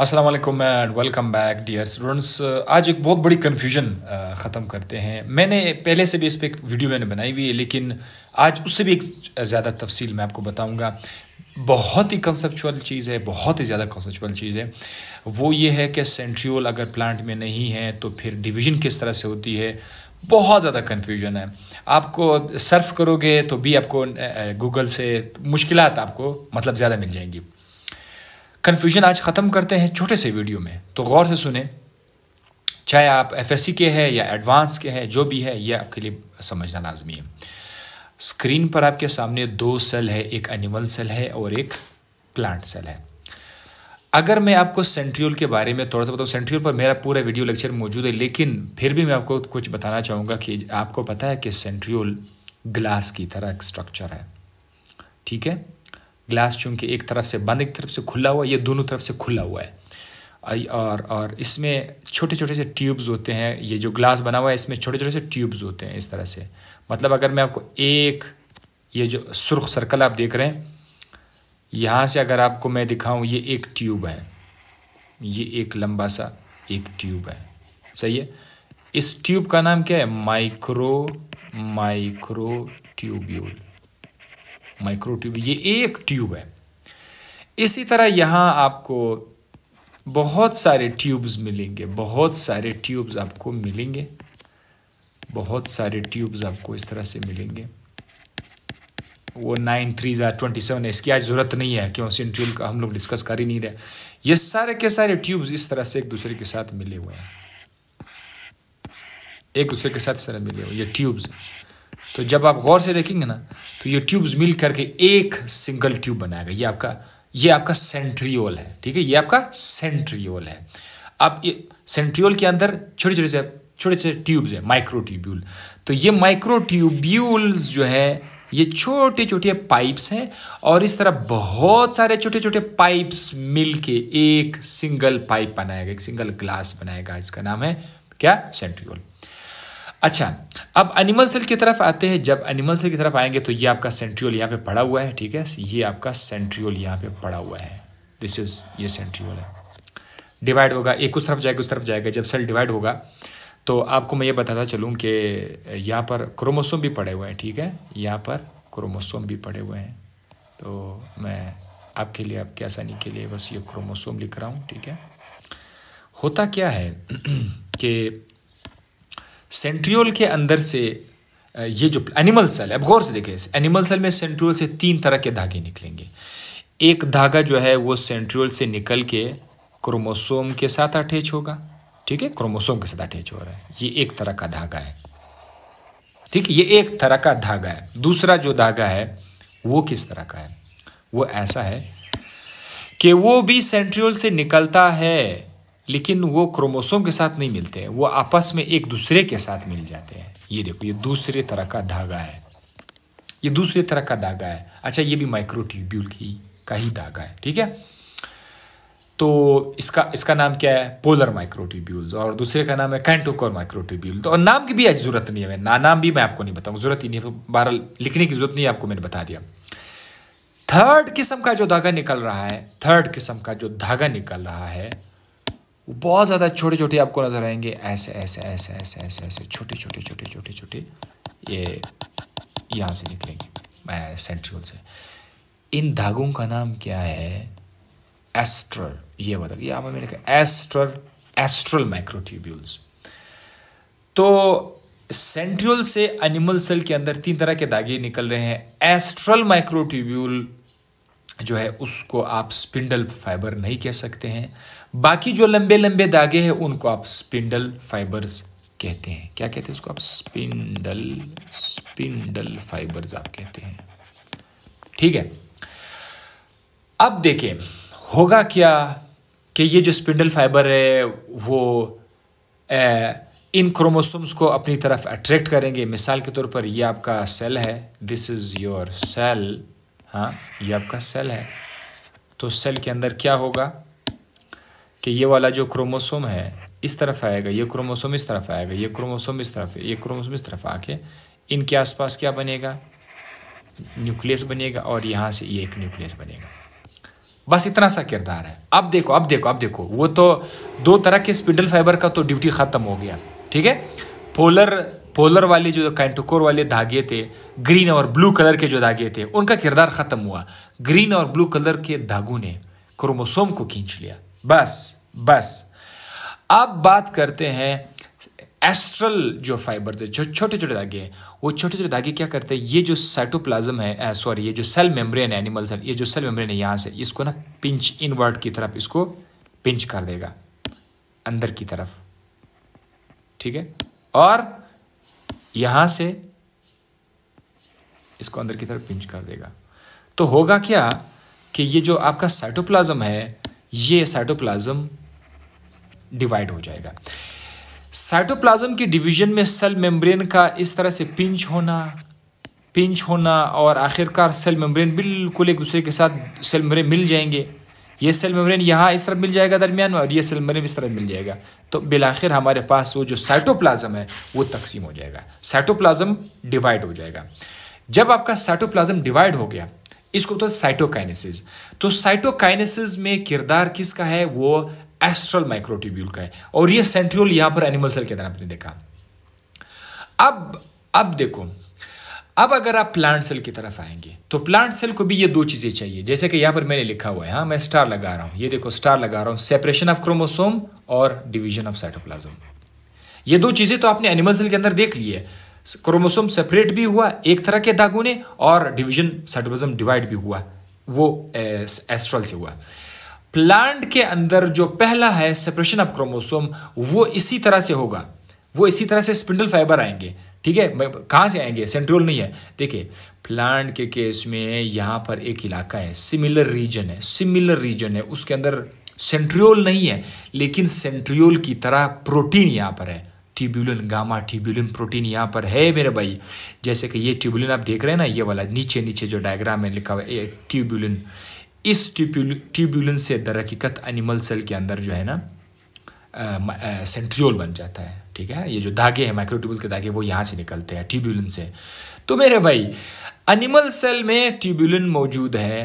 Aslam and welcome back dear students आज एक बहुत बड़ी कन्फ्यूजन uh, ख़त्म करते हैं मैंने पहले से भी इस पर एक वीडियो मैंने बनाई हुई है लेकिन आज उससे भी एक ज़्यादा तफसील मैं आपको बताऊंगा बहुत ही कंसेपचुअल चीज़ है बहुत ही ज़्यादा कंसेपचुअल चीज़ है वो ये है कि सेंट्रियोल अगर प्लांट में नहीं है तो फिर डिवीजन किस तरह से होती है बहुत ज़्यादा कन्फ्यूजन है आपको सर्फ करोगे तो भी आपको गूगल uh, से मुश्किल आपको मतलब ज़्यादा मिल जाएंगी कन्फ्यूजन आज ख़त्म करते हैं छोटे से वीडियो में तो गौर से सुने चाहे आप एफ के हैं या एडवांस के हैं जो भी है यह आपके लिए समझना लाजमी है स्क्रीन पर आपके सामने दो सेल है एक एनिमल सेल है और एक प्लांट सेल है अगर मैं आपको सेंट्रियोल के बारे में थोड़ा सा बताऊँ सेंट्रियोल पर मेरा पूरा वीडियो लेक्चर मौजूद है लेकिन फिर भी मैं आपको कुछ बताना चाहूँगा कि आपको पता है कि सेंट्रियोल ग्लास की तरह एक स्ट्रक्चर है ठीक है ग्लास चूँकि एक तरफ से बंद एक तरफ से खुला हुआ है ये दोनों तरफ से खुला हुआ है और और इसमें छोटे छोटे से ट्यूब्स होते हैं ये जो ग्लास बना हुआ है इसमें छोटे छोटे से ट्यूब्स होते हैं इस तरह से मतलब अगर मैं आपको एक ये जो सुर्ख सर्कल आप देख रहे हैं यहाँ से अगर आपको मैं दिखाऊँ ये एक ट्यूब है ये एक लंबा सा एक ट्यूब है सही है इस ट्यूब का नाम क्या है micro micro tubule micro tube ये एक ट्यूब है इसी तरह यहाँ आपको बहुत सारे ट्यूब्स मिलेंगे बहुत सारे ट्यूब्स आपको मिलेंगे बहुत सारे ट्यूब्स आपको इस तरह से मिलेंगे वो नाइन थ्री ज़ार ट्वेंटी सेवन है इसकी आज ज़रूरत नहीं है क्यों ट्यूब का हम लोग डिस्कस कर ही नहीं रहे ये सारे के सारे ट्यूब्स इस तरह से एक दूसरे के साथ मिले हुए हैं एक दूसरे के साथ सारे मिले हुए ये ट्यूब्स तो जब आप गौर से देखेंगे ना तो ये ट्यूब्स मिल करके एक सिंगल ट्यूब बनाएगा ये आपका ये आपका सेंट्रियोल है ठीक है ये आपका सेंट्रियोल है आप ये सेंट्रियोल के अंदर छोटे छोटे से छोटे छोटे ट्यूब्स हैं ट्यूब्यूल तो ये माइक्रो ट्यूब्यूल्स जो है ये छोटे छोटे पाइप्स हैं और इस तरह बहुत सारे छोटे छोटे पाइप्स मिलके एक सिंगल पाइप बनाएगा एक सिंगल ग्लास बनाएगा इसका नाम है क्या सेंट्रियोल अच्छा अब एनिमल सेल की तरफ आते हैं जब एनिमल सेल की तरफ आएंगे तो ये आपका सेंट्रियोल यहाँ पे पड़ा हुआ है ठीक है ये आपका सेंट्रियोल यहाँ पे पड़ा हुआ है दिस इज ये सेंट्रियोल है डिवाइड होगा एक उस तरफ जाएगा उस तरफ जाएगा जब सेल डिवाइड होगा तो आपको मैं ये बताता चलूँ कि यहाँ पर क्रोमोसोम भी पड़े हुए हैं ठीक है यहाँ पर क्रोमोसोम भी पड़े हुए हैं तो मैं आपके लिए आपकी आसानी के लिए बस ये क्रोमोसोम लिख रहा हूँ ठीक है होता क्या है कि सेंट्रियोल के अंदर से ये जो एनिमल सेल है अब गौर से इस एनिमल सेल में सेंट्रियोल से तीन तरह के धागे निकलेंगे एक धागा जो है वो सेंट्रियोल से निकल के क्रोमोसोम के साथ अटैच होगा ठीक है क्रोमोसोम के साथ अटैच हो रहा है ये एक तरह का धागा है ठीक है ये एक तरह का धागा है दूसरा जो धागा है वो किस तरह का है वो ऐसा है कि वो भी सेंट्रियोल से निकलता है लेकिन वो क्रोमोसोम के साथ नहीं मिलते हैं वो आपस में एक दूसरे के साथ मिल जाते हैं ये देखो ये दूसरे तरह का धागा है ये दूसरे तरह का धागा है अच्छा ये भी माइक्रोट्यूब्यूल की का ही धागा है ठीक है तो इसका इसका नाम क्या है पोलर माइक्रोट्यूब्यूल्स और दूसरे का नाम है कैंटोकोर माइक्रोट्यूब्यूल तो और नाम की भी ज़रूरत नहीं है ना नाम भी मैं आपको नहीं बताऊँ ज़रूरत ही नहीं है बारह लिखने की ज़रूरत नहीं है आपको मैंने बता दिया थर्ड किस्म का जो धागा निकल रहा है थर्ड किस्म का जो धागा निकल रहा है बहुत ज़्यादा छोटे छोटे आपको नज़र आएंगे ऐसे ऐसे ऐसे ऐसे ऐसे ऐसे छोटे छोटे छोटे छोटे छोटे ये यहाँ से निकलेंगे सेंट्रियोल से इन धागों का नाम क्या है एस्ट्रल ये बता ये पर लिखा एस्ट्रल एस्ट्रल माइक्रोट्यूब्यूल्स तो सेंट्रियोल से एनिमल सेल के अंदर तीन तरह के धागे निकल रहे हैं एस्ट्रल माइक्रोट्यूब्यूल जो है उसको आप स्पिंडल फाइबर नहीं कह सकते हैं बाकी जो लंबे लंबे दागे हैं उनको आप स्पिंडल फाइबर्स कहते हैं क्या कहते हैं उसको आप स्पिंडल स्पिंडल फाइबर्स आप कहते हैं ठीक है अब देखें होगा क्या कि ये जो स्पिंडल फाइबर है वो ए, इन क्रोमोसोम्स को अपनी तरफ अट्रैक्ट करेंगे मिसाल के तौर पर ये आपका सेल है दिस इज़ योर सेल हाँ ये आपका सेल है तो सेल के अंदर क्या होगा कि ये वाला जो क्रोमोसोम है इस तरफ आएगा ये क्रोमोसोम इस तरफ आएगा ये क्रोमोसोम इस तरफ ये क्रोमोसोम इस तरफ आके इनके आसपास क्या बनेगा न्यूक्लियस बनेगा और यहाँ से ये एक न्यूक्लियस बनेगा बस इतना सा किरदार है अब देखो अब देखो अब देखो वो तो दो तरह के स्पिंडल फाइबर का तो ड्यूटी ख़त्म हो गया ठीक है पोलर पोलर वाले जो कैंटोकोर वाले धागे थे ग्रीन और ब्लू कलर के जो धागे थे उनका किरदार ख़त्म हुआ ग्रीन और ब्लू कलर के धागों ने क्रोमोसोम को खींच लिया बस बस अब बात करते हैं एस्ट्रल जो फाइबर थे जो छोटे छोटे धागे हैं वो छोटे छोटे धागे क्या करते हैं ये जो साइटोप्लाज्म है सॉरी ये जो सेल मेम्ब्रेन है एनिमल सेल ये जो सेल मेम्ब्रेन है यहाँ से इसको ना पिंच इनवर्ट की तरफ इसको पिंच कर देगा अंदर की तरफ ठीक है और यहाँ से इसको अंदर की तरफ पिंच कर देगा तो होगा क्या कि ये जो आपका साइटोप्लाज्म है ये साइटोप्लाज्म डिवाइड हो जाएगा साइटोप्लाज्म की डिवीजन में सेल मेम्ब्रेन का इस तरह से पिंच होना पिंच होना और आखिरकार सेल मेम्ब्रेन बिल्कुल एक दूसरे के साथ सेल मेम्ब्रेन मिल जाएंगे ये सेल मेम्ब्रेन यहाँ इस तरह मिल जाएगा दरमियान में और ये सेल मेम्ब्रेन इस तरह मिल जाएगा तो बिलाखिर हमारे पास वो जो साइटोप्लाज्म है वो तकसीम हो जाएगा साइटोप्लाज्म डिवाइड हो जाएगा जब आपका साइटोप्लाज्म डिवाइड हो गया इसको बोलते हैं साइटोकाइनेसिस तो साइटोकाइनेसिस में किरदार किसका है वो एस्ट्रल माइक्रोट्यूब्यूल का है और ये सेंट्रियोल यहां पर एनिमल सेल के अंदर आपने देखा अब अब देखो अब अगर आप प्लांट सेल की तरफ आएंगे तो प्लांट सेल को भी ये दो चीज़ें चाहिए जैसे कि यहां पर मैंने लिखा हुआ है हाँ मैं स्टार लगा रहा हूं ये देखो स्टार लगा रहा हूं सेपरेशन ऑफ क्रोमोसोम और डिवीजन ऑफ साइटोप्लाज्म ये दो चीज़ें तो आपने एनिमल सेल के अंदर देख ली है क्रोमोसोम सेपरेट भी हुआ एक तरह के दागों ने और डिवीजन साइटोप्लाज्म डिवाइड भी हुआ वो एस्ट्रल से हुआ प्लांट के अंदर जो पहला है सेपरेशन ऑफ क्रोमोसोम वो इसी तरह से होगा वो इसी तरह से स्पिंडल फाइबर आएंगे ठीक है कहाँ से आएंगे सेंट्रोल नहीं है देखिए प्लांट के केस में यहाँ पर एक इलाका है सिमिलर रीजन है सिमिलर रीजन है उसके अंदर सेंट्रियोल नहीं है लेकिन सेंट्रियोल की तरह प्रोटीन यहाँ पर है ट्यूबुलिन गामा ट्यूबुलिन प्रोटीन यहाँ पर है मेरे भाई जैसे कि ये ट्यूबुलिन आप देख रहे हैं ना ये वाला नीचे नीचे जो डायग्राम है लिखा हुआ है ट्यूबुलिन इस ट्यूबुलिन से दरकीकत एनिमल सेल के अंदर जो है ना सेंट्रियोल बन जाता है ठीक है ये जो धागे हैं माइक्रोट्यूबुल के धागे वो यहाँ से निकलते हैं ट्यूबुलिन से तो मेरे भाई एनिमल सेल में ट्यूबुलिन मौजूद है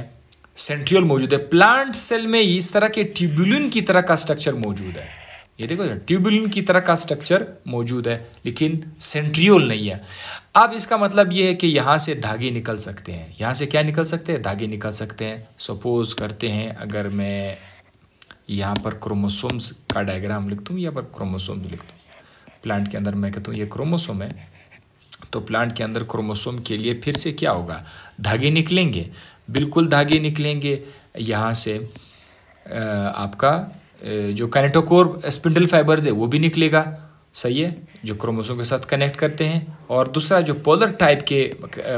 सेंट्रियोल मौजूद है प्लांट सेल में इस तरह के ट्यूबुलिन की तरह का स्ट्रक्चर मौजूद है ये देखो ट्यूबुलिन की तरह का स्ट्रक्चर मौजूद है लेकिन सेंट्रियोल नहीं है अब इसका मतलब ये है कि यहाँ से धागे निकल सकते हैं यहाँ से क्या निकल सकते हैं धागे निकल सकते हैं सपोज करते हैं अगर मैं यहाँ पर क्रोमोसोम्स का डायग्राम लिख दूँ यहाँ पर क्रोमोसोम्स लिख दूँ प्लांट के अंदर मैं कहता हूँ ये क्रोमोसोम है तो प्लांट के अंदर क्रोमोसोम के लिए फिर से क्या होगा धागे निकलेंगे बिल्कुल धागे निकलेंगे यहाँ से आपका जो कैनेटोकोर स्पिंडल फाइबर्स है वो भी निकलेगा सही है जो क्रोमोसोम के साथ कनेक्ट करते हैं और दूसरा जो पोलर टाइप के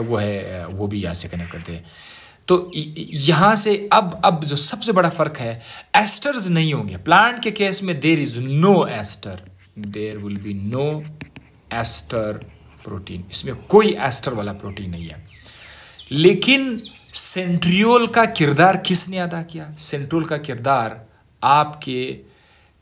वो है वो भी यहाँ से कनेक्ट करते हैं तो यहाँ से अब अब जो सबसे बड़ा फर्क है एस्टर्स नहीं होंगे प्लांट के केस में there is no aster there will be no aster protein इसमें कोई एस्टर वाला प्रोटीन नहीं है लेकिन सेंट्रियोल का किरदार किसने अदा किया सेंट्रोल का किरदार आपके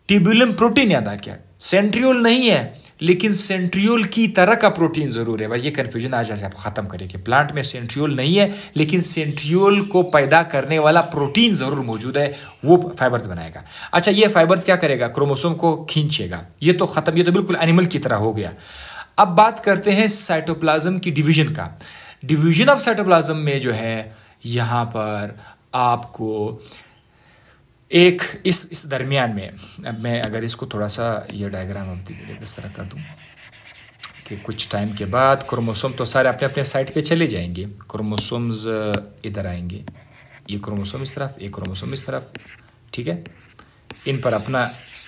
टिब्यूलम प्रोटीन याद आ गया सेंट्रियोल नहीं है लेकिन सेंट्रियोल की तरह का प्रोटीन जरूर है भाई ये कन्फ्यूजन आज आज आप खत्म करेंगे कि प्लांट में सेंट्रियोल नहीं है लेकिन सेंट्रियोल को पैदा करने वाला प्रोटीन जरूर मौजूद है वो फाइबर्स बनाएगा अच्छा ये फाइबर्स क्या करेगा क्रोमोसोम को खींचेगा ये तो खत्म ये तो बिल्कुल एनिमल की तरह हो गया अब बात करते हैं साइटोप्लाज्म की डिवीजन का डिवीजन ऑफ साइटोप्लाज्म में जो है यहाँ पर आपको एक इस इस दरमियान में अब मैं अगर इसको थोड़ा सा ये डायग्राम हम इस तरह कर दूँ कि कुछ टाइम के बाद क्रोमोसोम तो सारे अपने अपने साइड पे चले जाएंगे क्रोमोसोम्स uh, इधर आएंगे ये क्रोमोसोम इस तरफ ये क्रोमोसोम इस तरफ ठीक है इन पर अपना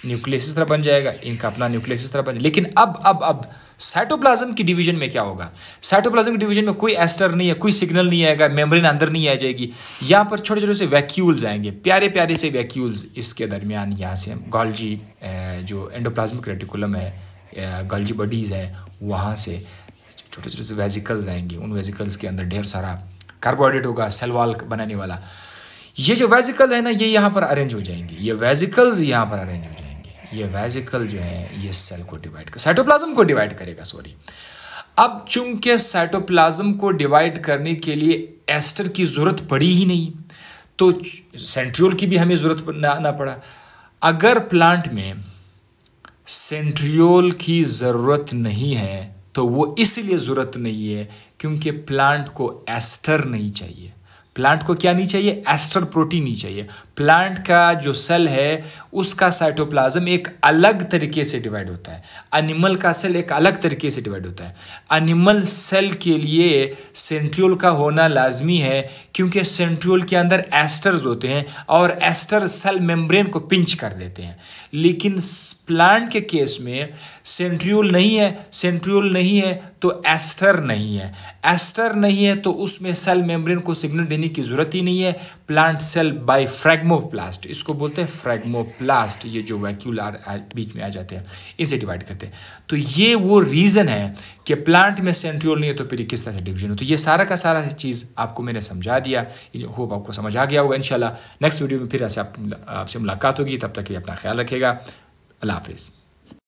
न्यूक्लियस इस तरह बन जाएगा इनका अपना न्यूक्लियस इस तरह बन जाए लेकिन अब अब अब साइटोप्लाज्म की डिवीजन में क्या होगा साइटोप्लाज्म की डिवीजन में कोई एस्टर नहीं है कोई सिग्नल नहीं आएगा मेम्ब्रेन अंदर नहीं आ जाएगी यहाँ पर छोटे छोटे से वैक्यूल्स आएंगे प्यारे प्यारे से वैक्यूल्स इसके दरमियान यहाँ से गॉल्जी जो एंडोप्लाज्मिक रेटिकुलम है गॉल्जी बॉडीज है वहाँ से छोटे छोटे से वेजिकल्स आएंगे उन वेजिकल्स के अंदर ढेर सारा कार्बोहाइड्रेट होगा सेलवाल बनाने वाला ये जो वेजिकल है ना ये यहाँ पर अरेंज हो जाएंगे ये वेजिकल्स यहाँ पर अरेंज हो ये वेजिकल जो है ये सेल को डिवाइड कर साइटोप्लाज्म को डिवाइड करेगा सॉरी अब चूंकि साइटोप्लाज्म को डिवाइड करने के लिए एस्टर की ज़रूरत पड़ी ही नहीं तो सेंट्रियोल की भी हमें ज़रूरत ना, ना पड़ा अगर प्लांट में सेंट्रियोल की ज़रूरत नहीं है तो वो इसलिए ज़रूरत नहीं है क्योंकि प्लांट को एस्टर नहीं चाहिए प्लांट को क्या नहीं चाहिए एस्टर प्रोटीन नहीं चाहिए प्लांट का जो सेल है उसका साइटोप्लाज्म एक अलग तरीके से डिवाइड होता है एनिमल का सेल एक अलग तरीके से डिवाइड होता है एनिमल सेल के लिए सेंट्रियोल का होना लाजमी है क्योंकि सेंट्रियोल के अंदर एस्टर्स होते हैं और एस्टर सेल मेम्ब्रेन को पिंच कर देते हैं लेकिन प्लांट के केस में सेंट्रियोल नहीं है सेंट्रियोल नहीं है तो एस्टर नहीं है एस्टर नहीं है तो उसमें सेल मेम्ब्रेन को सिग्नल देने की जरूरत ही नहीं है प्लांट सेल बाय फ्रेगमोप्लास्ट इसको बोलते हैं फ्रेगमोप्लास्ट लास्ट ये जो वैक्यूल आर बीच में आ जाते हैं इनसे डिवाइड करते हैं तो ये वो रीज़न है कि प्लांट में सेंट्रियोल नहीं है तो फिर किस तरह से डिवीजन हो तो ये सारा का सारा चीज़ आपको मैंने समझा दिया होप आपको समझ आ गया होगा इन नेक्स्ट वीडियो में फिर ऐसे आप, आपसे मुलाकात होगी तब तक ये अपना ख्याल रखेगा अल्लाह हाफिज़